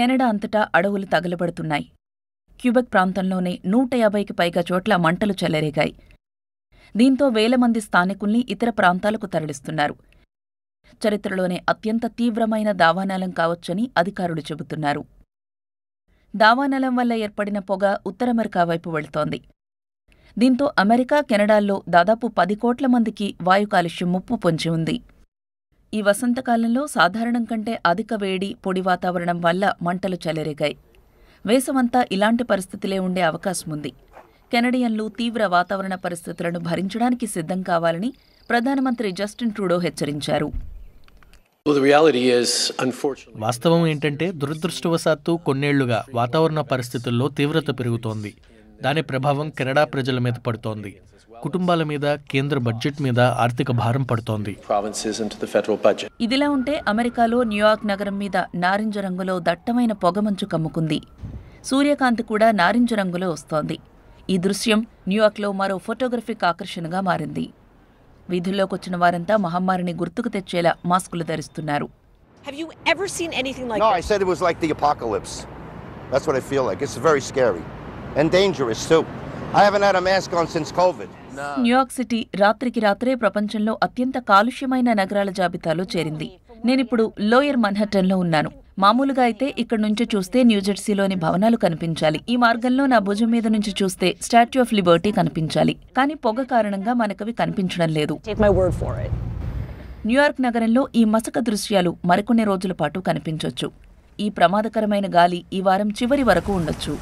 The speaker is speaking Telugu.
కెనడా అంతటా అడవులు తగలబడుతున్నాయి క్యూబెక్ ప్రాంతంలోనే నూట యాభైకి పైగా చోట్ల మంటలు చెలరేగాయి దీంతో వేల మంది స్థానికుల్ని ఇతర ప్రాంతాలకు తరలిస్తున్నారు చరిత్రలోనే అత్యంత తీవ్రమైన దావానాలం కావచ్చని అధికారులు చెబుతున్నారు దావానలం వల్ల ఏర్పడిన పొగ ఉత్తరమెరికా వైపు వెళుతోంది దీంతో అమెరికా కెనడాల్లో దాదాపు పది కోట్ల మందికి వాయు కాలుష్యం ముప్పు పొంచి ఉంది ఈ వసంతకాలంలో సాధారణం కంటే అధిక వేడి పొడి వాతావరణం వల్ల మంటలు చెలరేగాయి వేసవంతా ఇలాంటి పరిస్థితులే ఉండే అవకాశముంది కెనడియన్లు తీవ్ర వాతావరణ పరిస్థితులను భరించడానికి సిద్ధం కావాలని ప్రధానమంత్రి జస్టిన్ ట్రూడో హెచ్చరించారు వాస్తవం ఏంటంటే దురదృష్టవశాత్తు కొన్నేళ్లుగా వాతావరణ పరిస్థితుల్లో తీవ్రత పెరుగుతోంది దాని ప్రభావం కెనడా ప్రజల మీద పడుతోంది కుటుంబాల మీద కేంద్ర బడ్జెట్ మీద ఆర్థిక భారం పడుతోంది ఇదిలా ఉంటే అమెరికాలో న్యూయార్క్ నగరం మీద నారింజ రంగులో దట్టమైన పొగమంచు కమ్ముకుంది సూర్యకాంతి కూడా నారింజ రంగులో వస్తోంది ఈ దృశ్యం న్యూయార్క్లో మరో ఫోటోగ్రఫిక్ ఆకర్షణగా మారింది వచ్చిన వారంతా మహమ్మారిని గుర్తుకు తెచ్చేలా మాస్కులు ధరిస్తున్నారు That's what I feel like. It's very scary. and dangerous too. I haven't had a mask on since COVID. New York city రాత్రికి రాత్రే ప్రపంచంలో అత్యంత కాలుష్యమైన నగరాల జాబితాలో చేరింది నేనిప్పుడు లోయర్ మన్హట్టన్లో ఉన్నాను మామూలుగా అయితే ఇక్కడ నుంచి చూస్తే న్యూజెర్సీలోని భవనాలు కనిపించాలి ఈ మార్గంలో నా భుజం మీద నుంచి చూస్తే స్టాట్యూ ఆఫ్ లిబర్టీ కనిపించాలి కానీ పొగ కారణంగా మనకవి కనిపించడం లేదు న్యూయార్క్ నగరంలో ఈ మసక దృశ్యాలు మరికొన్ని రోజుల పాటు కనిపించొచ్చు ఈ ప్రమాదకరమైన గాలి ఈ వారం చివరి వరకు ఉండొచ్చు